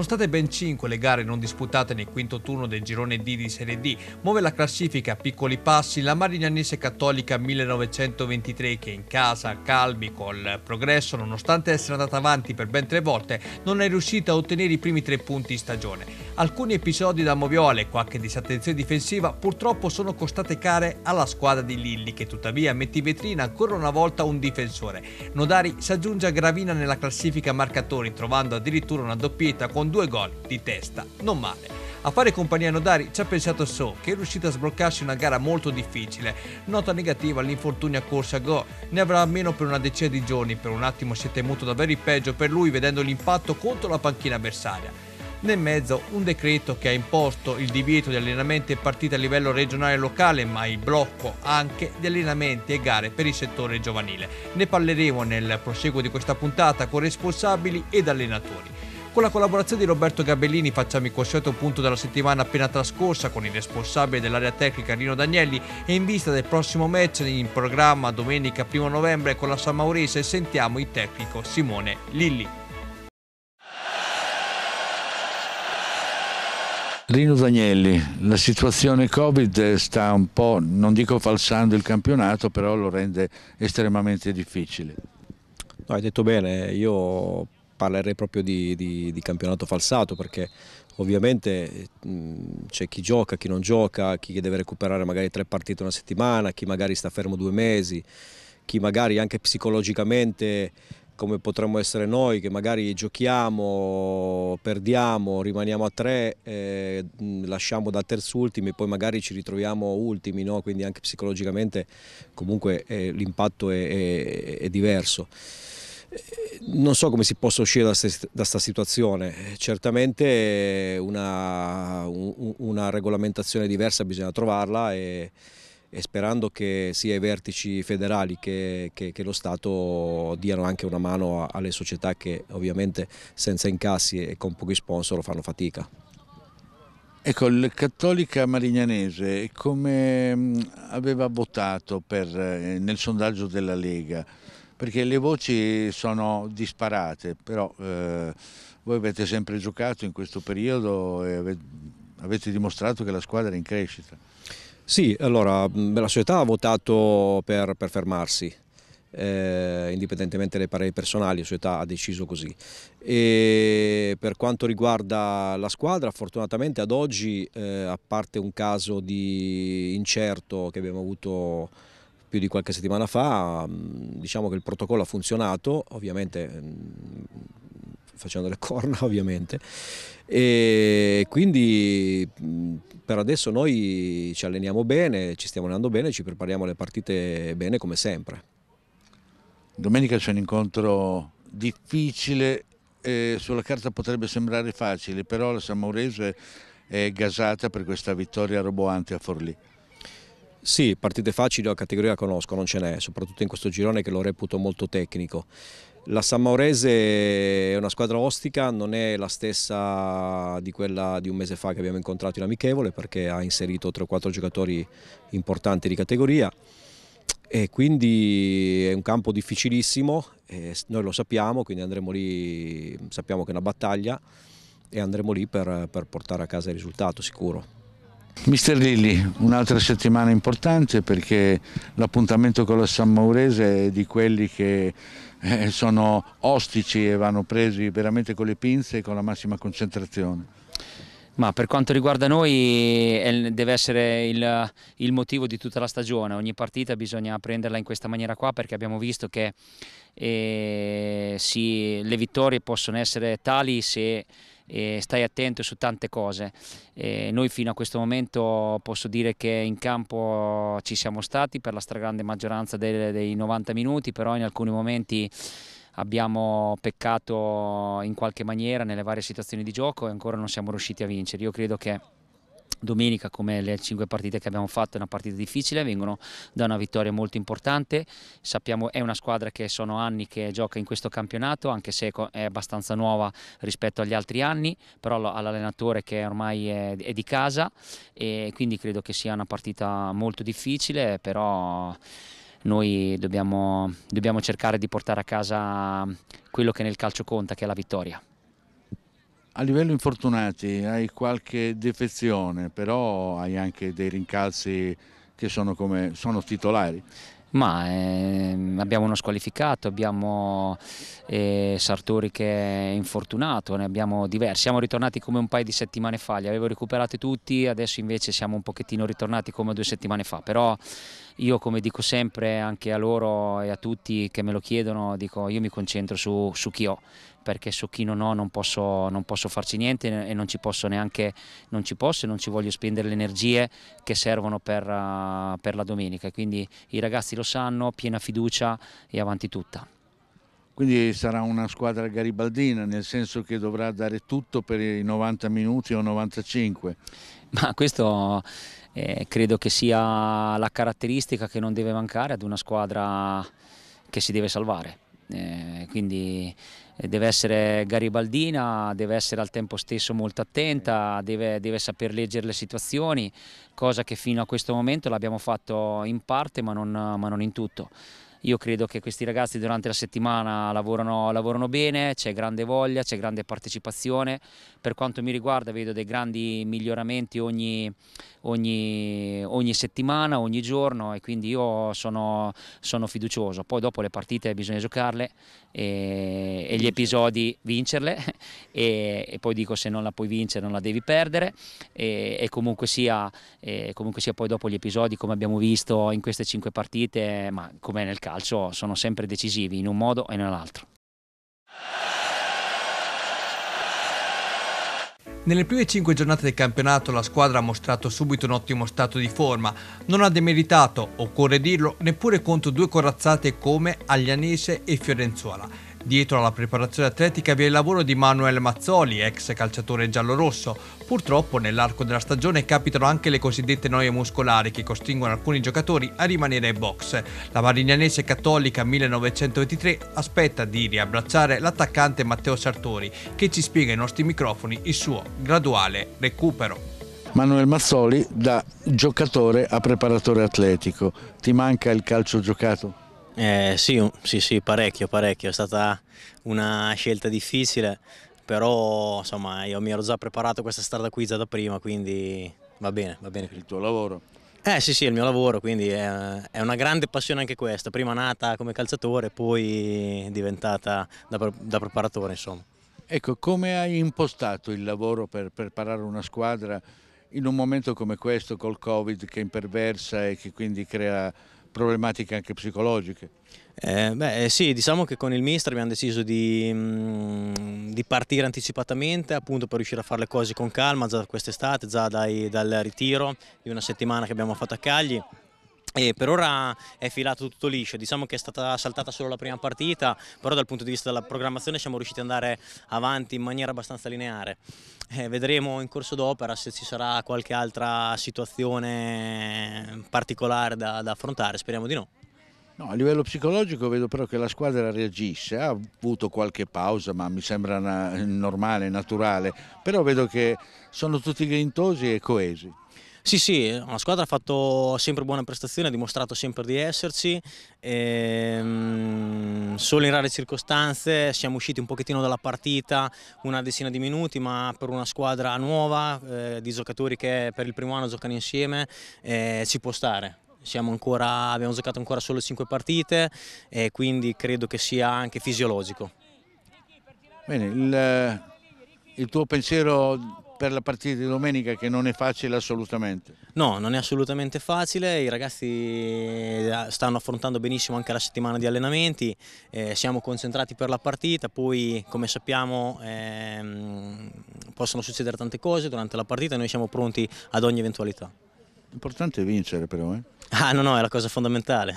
Sono state ben 5 le gare non disputate nel quinto turno del girone D di Serie D. Muove la classifica a piccoli passi la Marignanese Cattolica 1923 che in casa, calmi col progresso, nonostante essere andata avanti per ben tre volte, non è riuscita a ottenere i primi tre punti in stagione alcuni episodi da moviola e qualche disattenzione difensiva purtroppo sono costate care alla squadra di Lilli che tuttavia mette in vetrina ancora una volta un difensore. Nodari si aggiunge a Gravina nella classifica marcatori trovando addirittura una doppietta con due gol di testa, non male. A fare compagnia a Nodari ci ha pensato So, che è riuscito a sbloccarsi una gara molto difficile. Nota negativa all'infortunio a corsa Go, ne avrà almeno per una decina di giorni, per un attimo si è temuto davvero il peggio per lui vedendo l'impatto contro la panchina avversaria. Nel mezzo un decreto che ha imposto il divieto di allenamenti e partite a livello regionale e locale, ma il blocco anche di allenamenti e gare per il settore giovanile. Ne parleremo nel proseguo di questa puntata con responsabili ed allenatori. Con la collaborazione di Roberto Gabellini facciamo il consueto punto della settimana appena trascorsa con il responsabile dell'area tecnica Rino Danielli e in vista del prossimo match in programma domenica 1 novembre con la San Maurese sentiamo il tecnico Simone Lilli. Rino Dagnelli, la situazione Covid sta un po', non dico falsando il campionato, però lo rende estremamente difficile. No, hai detto bene, io parlerei proprio di, di, di campionato falsato perché ovviamente c'è chi gioca, chi non gioca, chi deve recuperare magari tre partite una settimana, chi magari sta fermo due mesi, chi magari anche psicologicamente come potremmo essere noi che magari giochiamo, perdiamo, rimaniamo a tre, eh, lasciamo da terzultimi e poi magari ci ritroviamo ultimi, no? quindi anche psicologicamente comunque eh, l'impatto è, è, è, diverso. Eh, non so come si possa uscire da questa situazione, certamente una, una regolamentazione diversa bisogna trovarla e, e sperando che sia i vertici federali che, che, che, lo Stato diano anche una mano alle società che ovviamente senza incassi e con pochi sponsor fanno fatica. Ecco, il Cattolica Marignanese come mm, aveva votato per, eh, nel sondaggio della Lega? Perché le voci sono disparate, però eh, voi avete sempre giocato in questo periodo e avete dimostrato che la squadra è in crescita. Sì, allora la società ha votato per, per fermarsi. Eh, indipendentemente dai pareri personali, la società ha deciso così. E per quanto riguarda la squadra, fortunatamente ad oggi, eh, a parte un caso di incerto che abbiamo avuto più di qualche settimana fa, diciamo che il protocollo ha funzionato, ovviamente facendo le corna ovviamente. E quindi per adesso noi ci alleniamo bene, ci stiamo allenando bene, ci prepariamo alle partite bene come sempre. Domenica c'è un incontro difficile, eh, sulla carta potrebbe sembrare facile, però la Samorese è gasata per questa vittoria roboante a Forlì. Sì, partite facili a categoria conosco, non ce n'è, soprattutto in questo girone che lo reputo molto tecnico. La Sammaurese è una squadra ostica, non è la stessa di quella di un mese fa che abbiamo incontrato in amichevole perché ha inserito 3-4 giocatori importanti di categoria e quindi è un campo difficilissimo, noi lo sappiamo, quindi andremo lì, sappiamo che è una battaglia e andremo lì per, per portare a casa il risultato sicuro. Mister Lilli, un'altra settimana importante perché l'appuntamento con la San Maurese è di quelli che eh, sono ostici e vanno presi veramente con le pinze e con la massima concentrazione. Ma per quanto riguarda noi deve essere il, il, motivo di tutta la stagione, ogni partita bisogna prenderla in questa maniera qua perché abbiamo visto che eh, sì, le vittorie possono essere tali se e stai attento su tante cose. E noi fino a questo momento posso dire che in campo ci siamo stati per la stragrande maggioranza dei, dei 90 minuti, però in alcuni momenti abbiamo peccato in qualche maniera nelle varie situazioni di gioco e ancora non siamo riusciti a vincere. Io credo che Domenica, come le cinque partite che abbiamo fatto, è una partita difficile, vengono da una vittoria molto importante. Sappiamo che è una squadra che sono anni che gioca in questo campionato, anche se è abbastanza nuova rispetto agli altri anni, però all'allenatore che ormai è, è, di casa e quindi credo che sia una partita molto difficile, però noi dobbiamo, dobbiamo cercare di portare a casa quello che nel calcio conta, che è la vittoria. A livello infortunati hai qualche defezione, però hai anche dei rincalzi che sono, come, sono titolari. Ma ehm, abbiamo uno squalificato, abbiamo eh, Sartori che è infortunato, ne abbiamo diversi. Siamo ritornati come un paio di settimane fa, li avevo recuperati tutti, adesso invece siamo un pochettino ritornati come due settimane fa, però io come dico sempre anche a loro e a tutti che me lo chiedono, dico io mi concentro su, su chi ho, perché su chi non ho non posso, non posso, farci niente e non ci posso neanche, non ci posso e non ci voglio spendere le energie che servono per, eh, per la domenica. Quindi i ragazzi lo sanno, piena fiducia e avanti tutta. Quindi sarà una squadra garibaldina, nel senso che dovrà dare tutto per i 90 minuti o 95. Ma questo eh, credo che sia la caratteristica che non deve mancare ad una squadra che si deve salvare. Eh, quindi eh, deve essere garibaldina, deve essere al tempo stesso molto attenta, deve, deve saper leggere le situazioni, cosa che fino a questo momento l'abbiamo fatto in parte ma non, ma non in tutto. Io credo che questi ragazzi durante la settimana lavorano, lavorano bene, c'è grande voglia, c'è grande partecipazione. Per quanto mi riguarda vedo dei grandi miglioramenti ogni, ogni, ogni settimana, ogni giorno e quindi io sono, sono, fiducioso. Poi dopo le partite bisogna giocarle e, e gli episodi vincerle e, e, poi dico se non la puoi vincere non la devi perdere e, e comunque, sia, comunque sia poi dopo gli episodi come abbiamo visto in queste cinque partite, ma come nel caso calcio sono sempre decisivi in un modo e nell'altro. Nelle prime 5 giornate del campionato la squadra ha mostrato subito un ottimo stato di forma, non ha demeritato, occorre dirlo, neppure contro due corazzate come Aglianese e Fiorenzuola. Dietro alla preparazione atletica vi è il lavoro di Manuel Mazzoli, ex calciatore giallorosso. Purtroppo nell'arco della stagione capitano anche le cosiddette noie muscolari che costringono alcuni giocatori a rimanere ai box. La Marignanese Cattolica 1923 aspetta di riabbracciare l'attaccante Matteo Sartori che ci spiega ai nostri microfoni il suo graduale recupero. Manuel Mazzoli da giocatore a preparatore atletico, ti manca il calcio giocato? Eh, sì, sì, sì, parecchio, parecchio. È stata una scelta difficile, però insomma io mi ero già preparato questa strada qui già da prima, quindi va bene, va bene. Il tuo lavoro? Eh sì, sì, è il mio lavoro, quindi è, è una grande passione anche questa. Prima nata come calciatore, poi diventata da, da preparatore, insomma. Ecco, come hai impostato il lavoro per preparare una squadra in un momento come questo col Covid che imperversa e che quindi crea problematiche anche psicologiche? Eh, beh, eh, sì, diciamo che con il mister abbiamo deciso di, mm, di, partire anticipatamente appunto per riuscire a fare le cose con calma già quest'estate, già dai, dal ritiro di una settimana che abbiamo fatto a Cagli e per ora è filato tutto liscio, diciamo che è stata saltata solo la prima partita, però dal punto di vista della programmazione siamo riusciti ad andare avanti in maniera abbastanza lineare. Eh, vedremo in corso d'opera se ci sarà qualche altra situazione particolare da, da affrontare, speriamo di no. No, a livello psicologico vedo però che la squadra reagisce, ha avuto qualche pausa ma mi sembra normale, naturale, però vedo che sono tutti grintosi e coesi. Sì, sì, la squadra ha fatto sempre buona prestazione, ha dimostrato sempre di esserci, ehm, solo in rare circostanze siamo usciti un pochettino dalla partita, una decina di minuti, ma per una squadra nuova, eh, di giocatori che per il primo anno giocano insieme, eh, ci può stare. Ancora, abbiamo giocato ancora solo 5 partite e quindi credo che sia anche fisiologico. Bene, il, il tuo pensiero per la partita di domenica che non è facile assolutamente. No, non è assolutamente facile, i ragazzi eh, stanno affrontando benissimo anche la settimana di allenamenti, eh, siamo concentrati per la partita, poi come sappiamo ehm, possono succedere tante cose durante la partita, noi siamo pronti ad ogni eventualità. L'importante è vincere però. Eh? Ah no, no, è la cosa fondamentale.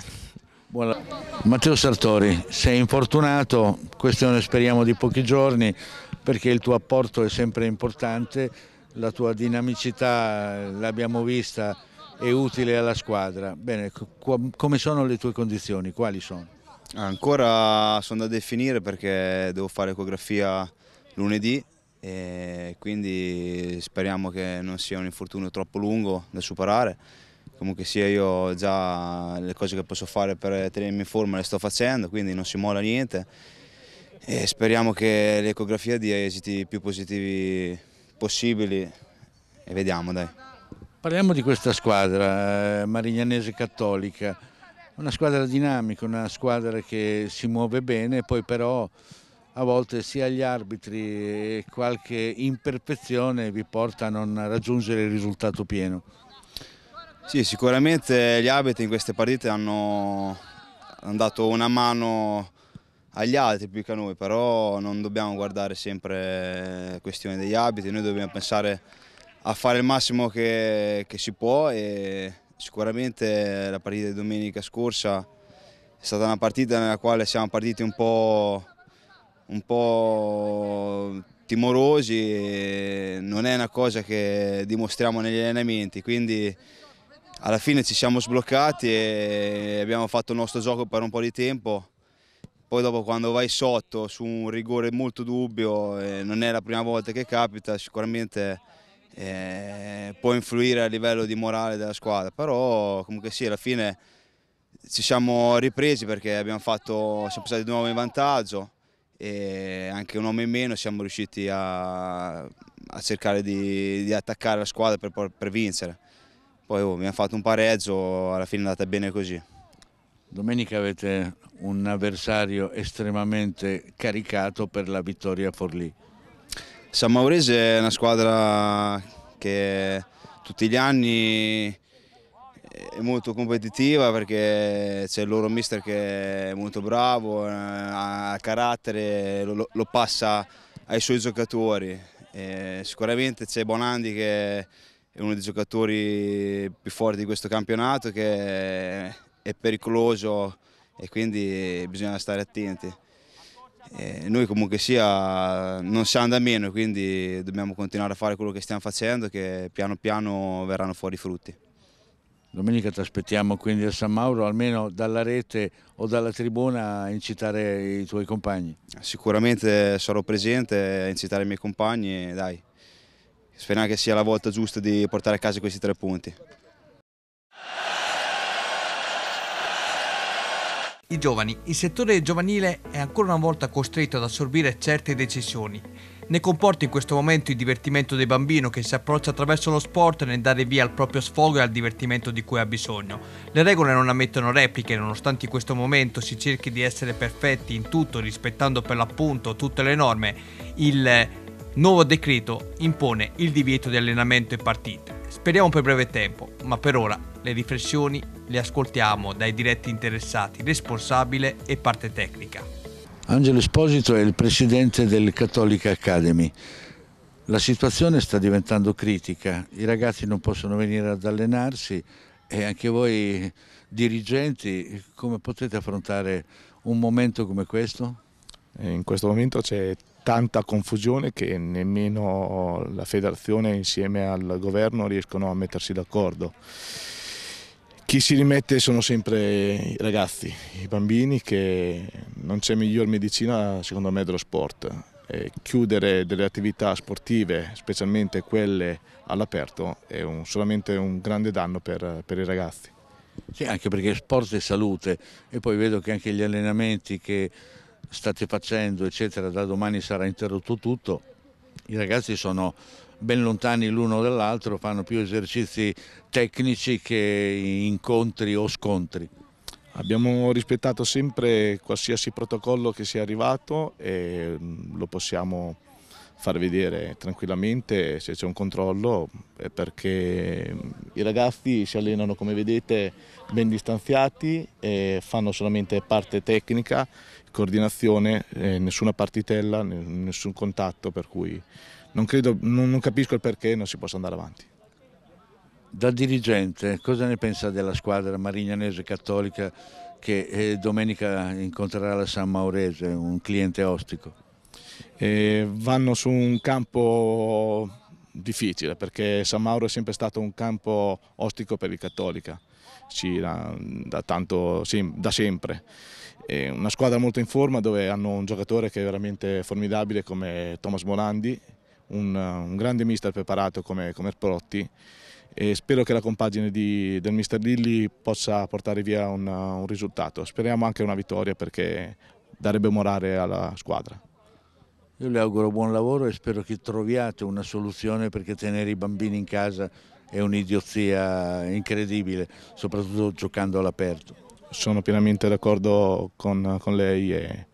Buona... Matteo Sartori, sei infortunato, questione speriamo di pochi giorni, perché il tuo apporto è sempre importante, la tua dinamicità l'abbiamo vista, è utile alla squadra. Bene, come sono le tue condizioni? Quali sono? Ancora sono da definire perché devo fare ecografia lunedì e quindi speriamo che non sia un infortunio troppo lungo da superare. Comunque sia io già le cose che posso fare per tenermi in forma le sto facendo, quindi non si mola niente e speriamo che l'ecografia dia esiti più positivi possibili e vediamo dai. Parliamo di questa squadra, eh, Marignanese Cattolica, una squadra dinamica, una squadra che si muove bene, poi però a volte sia gli arbitri e qualche imperfezione vi porta a non raggiungere il risultato pieno. Sì, sicuramente gli arbitri in queste partite hanno, hanno dato una mano agli altri più che a noi, però non dobbiamo guardare sempre eh, questione degli abiti, noi dobbiamo pensare a fare il massimo che, che si può e sicuramente la partita di domenica scorsa è stata una partita nella quale siamo partiti un po', un po timorosi, non è una cosa che dimostriamo negli allenamenti, quindi alla fine ci siamo sbloccati e abbiamo fatto il nostro gioco per un po' di tempo poi dopo quando vai sotto su un rigore molto dubbio, eh, non è la prima volta che capita, sicuramente eh, può influire a livello di morale della squadra, però comunque sì, alla fine ci siamo ripresi perché abbiamo fatto, siamo passati di nuovo in vantaggio e anche un uomo in meno siamo riusciti a, a cercare di, di, attaccare la squadra per, per vincere. Poi oh, abbiamo fatto un pareggio, alla fine è andata bene così. Domenica avete un avversario estremamente caricato per la vittoria a Forlì. San Maurese è una squadra che tutti gli anni è molto competitiva perché c'è il loro mister che è molto bravo, eh, ha carattere, lo, lo passa ai suoi giocatori. E sicuramente c'è Bonandi che è uno dei giocatori più forti di questo campionato che è pericoloso e quindi bisogna stare attenti. E noi comunque sia non siamo da meno, quindi dobbiamo continuare a fare quello che stiamo facendo che piano piano verranno fuori i frutti. Domenica ti aspettiamo quindi a San Mauro, almeno dalla rete o dalla tribuna a incitare i tuoi compagni? Sicuramente sarò presente a incitare i miei compagni, dai. Speriamo che sia la volta giusta di portare a casa questi tre punti. I giovani. Il settore giovanile è ancora una volta costretto ad assorbire certe decisioni. Ne comporta in questo momento il divertimento del bambino che si approccia attraverso lo sport nel dare via al proprio sfogo e al divertimento di cui ha bisogno. Le regole non ammettono repliche, nonostante in questo momento si cerchi di essere perfetti in tutto, rispettando per l'appunto tutte le norme, il eh, nuovo decreto impone il divieto di allenamento e partite. Speriamo per breve tempo, ma per ora le riflessioni le ascoltiamo dai diretti interessati, responsabile e parte tecnica. Angelo Esposito è il presidente del Catholic Academy. La situazione sta diventando critica, i ragazzi non possono venire ad allenarsi e anche voi dirigenti come potete affrontare un momento come questo? Eh, in questo momento c'è tanta confusione che nemmeno la federazione insieme al governo riescono a mettersi d'accordo. Chi si rimette sono sempre i ragazzi, i bambini che non c'è miglior medicina secondo me dello sport. E chiudere delle attività sportive, specialmente quelle all'aperto, è un, solamente un grande danno per, per i ragazzi. Sì, anche perché sport e salute e poi vedo che anche gli allenamenti che state facendo, eccetera, da domani sarà interrotto tutto, i ragazzi sono ben lontani l'uno dall'altro, fanno più esercizi tecnici che incontri o scontri. Abbiamo rispettato sempre qualsiasi protocollo che sia arrivato e mm, lo possiamo far vedere tranquillamente se c'è un controllo eh, perché mm, i ragazzi si allenano come vedete ben distanziati e fanno solamente parte tecnica, coordinazione, eh, nessuna partitella, nessun contatto per cui non, credo, non capisco il perché non si possa andare avanti. Da dirigente cosa ne pensa della squadra marignanese cattolica che eh, domenica incontrerà la San Maurese, un cliente ostico? E vanno su un campo difficile perché San Mauro è sempre stato un campo ostico per il Cattolica, da, da, tanto, da sempre. È una squadra molto in forma dove hanno un giocatore che è veramente formidabile come Thomas Molandi un, un, grande mister preparato come, come Protti e spero che la compagine di, del mister Lilli possa portare via un, un risultato. Speriamo anche una vittoria perché darebbe morale alla squadra. Io le auguro buon lavoro e spero che troviate una soluzione perché tenere i bambini in casa è un'idiozia incredibile, soprattutto giocando all'aperto. Sono pienamente d'accordo con, con, lei e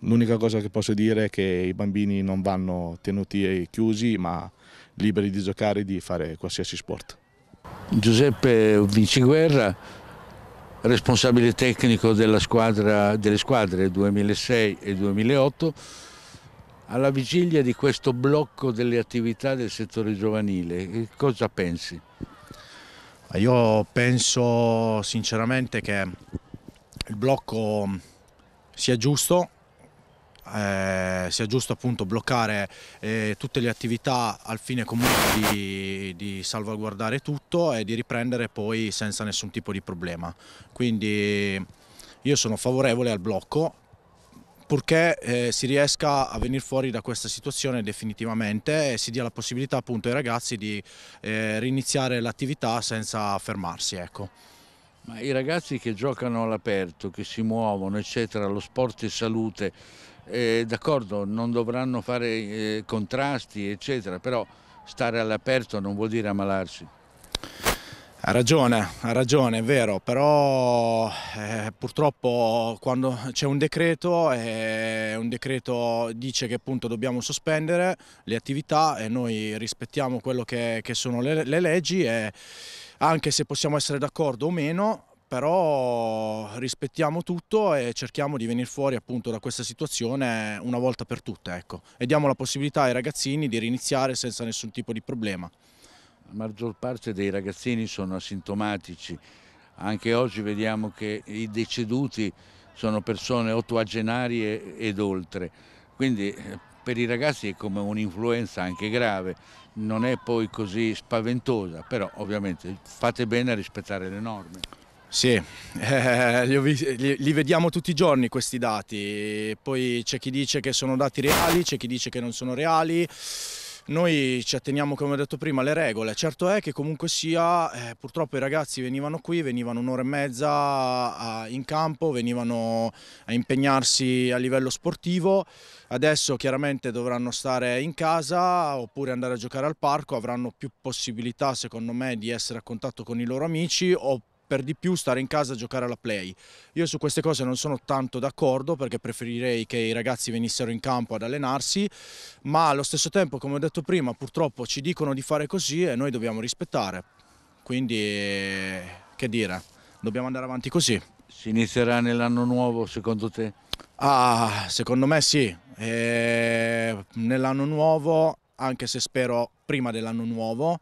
l'unica cosa che posso dire è che i bambini non vanno tenuti chiusi ma liberi di giocare e di fare qualsiasi sport. Giuseppe Vinciguerra, responsabile tecnico delle squadre 2006 e 2008, alla vigilia di questo blocco delle attività del settore giovanile, eh, cosa pensi? Io penso sinceramente che il blocco sia giusto, eh, sia giusto appunto bloccare eh, tutte le attività al fine comunque di, di, salvaguardare tutto e di riprendere poi senza nessun tipo di problema. Quindi io sono favorevole al blocco purché eh, si riesca a venire fuori da questa situazione definitivamente e si dia la possibilità appunto ai ragazzi di eh, riniziare l'attività senza fermarsi. Ecco. Ma i ragazzi che giocano all'aperto, che si muovono, eccetera, lo sport e salute, eh, d'accordo, non dovranno fare eh, contrasti, eccetera, però stare all'aperto non vuol dire ammalarsi. Ha ragione, ha ragione, è vero, però eh, purtroppo quando c'è un decreto eh, un decreto dice che appunto dobbiamo sospendere le attività e noi rispettiamo quello che, che sono le, le leggi e anche se possiamo essere d'accordo o meno, però rispettiamo tutto e cerchiamo di venire fuori appunto da questa situazione una volta per tutte ecco. e diamo la possibilità ai ragazzini di riniziare senza nessun tipo di problema. La maggior parte dei ragazzini sono asintomatici. Anche oggi vediamo che i deceduti sono persone ottuagenarie ed oltre. Quindi eh, per i ragazzi è come un'influenza anche grave, non è poi così spaventosa, però ovviamente fate bene a rispettare le norme. Sì, eh, li, li, vediamo tutti i giorni questi dati, poi c'è chi dice che sono dati reali, c'è chi dice che non sono reali. Noi ci atteniamo, come ho detto prima, alle regole. Certo è che comunque sia, eh, purtroppo i ragazzi venivano qui, venivano un'ora e mezza a, in campo, venivano a impegnarsi a livello sportivo. Adesso chiaramente dovranno stare in casa oppure andare a giocare al parco, avranno più possibilità, secondo me, di essere a contatto con i loro amici oppure per di più stare in casa a giocare alla play. Io su queste cose non sono tanto d'accordo perché preferirei che i ragazzi venissero in campo ad allenarsi, ma allo stesso tempo, come ho detto prima, purtroppo ci dicono di fare così e noi dobbiamo rispettare. Quindi, che dire, dobbiamo andare avanti così. Si inizierà nell'anno nuovo secondo te? Ah, secondo me sì. E... Nell'anno nuovo, anche se spero prima dell'anno nuovo,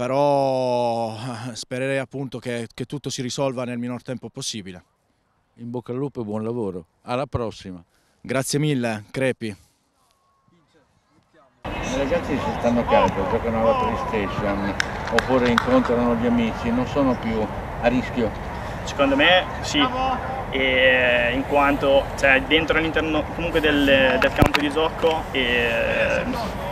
però eh, spererei appunto che, che tutto si risolva nel minor tempo possibile. In bocca al lupo e buon lavoro, alla prossima. Grazie mille, Crepi. I ragazzi si stanno carico, giocano alla PlayStation oppure incontrano gli amici, non sono più a rischio? Secondo me sì, e eh, in quanto cioè, dentro all'interno comunque del, del, campo di gioco e, eh,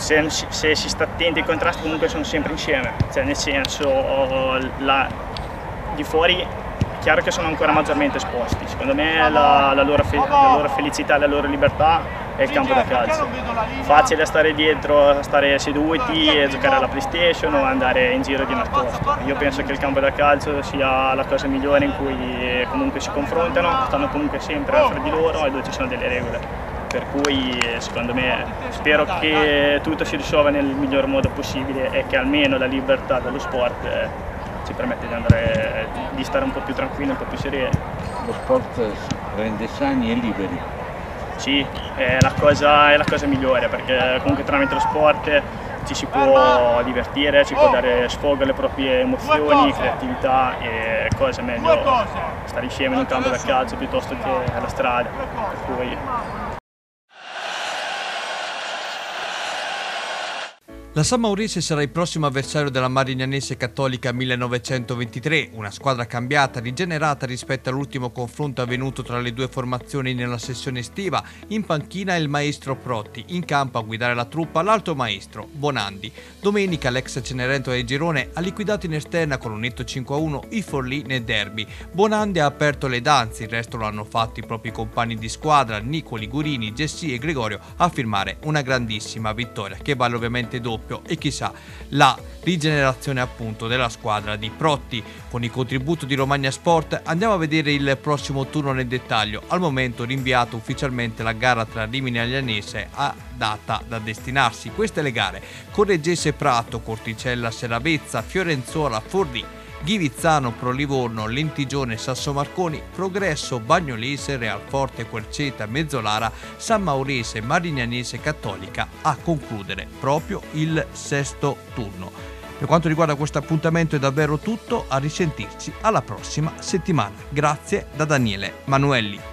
se, se, si sta attenti ai contrasti comunque sono sempre insieme, cioè nel senso la, di fuori è chiaro che sono ancora maggiormente esposti, secondo me la, la, loro, fe, la loro, felicità e la loro libertà è il campo da calcio, facile stare dietro, stare seduti giocare alla playstation o andare in giro di nascosto, io penso che il campo da calcio sia la cosa migliore in cui comunque si confrontano, stanno comunque sempre oh. fra di loro e dove ci sono delle regole per cui eh, secondo me spero che tutto si risolva nel miglior modo possibile e che almeno la libertà dello sport eh, ci permette di, andare, di stare un po' più tranquilli, un po' più sereni. Lo sport rende sani e liberi? Sì, è la cosa, è la cosa migliore perché comunque tramite lo sport ci si può divertire, ci può dare sfogo alle proprie emozioni, creatività e cose meglio stare insieme in un campo da calcio piuttosto che alla strada, per cui La San Maurice sarà il prossimo avversario della Marignanese Cattolica 1923, una squadra cambiata, rigenerata rispetto all'ultimo confronto avvenuto tra le due formazioni nella sessione estiva. In panchina il maestro Protti, in campo a guidare la truppa l'altro maestro, Bonandi. Domenica l'ex Cenerentola di Girone ha liquidato in esterna con un netto 5-1 i Forlì nel derby. Bonandi ha aperto le danze, il resto lo hanno fatto i propri compagni di squadra, Nicoli, Gurini, Gessi e Gregorio, a firmare una grandissima vittoria che vale ovviamente dopo doppio e chissà la rigenerazione appunto della squadra di Protti con il contributo di Romagna Sport. Andiamo a vedere il prossimo turno nel dettaglio. Al momento rinviato ufficialmente la gara tra Rimini e Aglianese a data da destinarsi. Queste le gare Correggese Prato, Corticella Seravezza, Fiorenzuola, Forlì Ghivizzano, Prolivorno, Lentigione, Sasso Marconi, Progresso, Bagnolese, Realforte, Querceta, Mezzolara, San Maurese, Marignanese, Cattolica a concludere proprio il sesto turno. Per quanto riguarda questo appuntamento è davvero tutto, a risentirci alla prossima settimana. Grazie da Daniele Manuelli.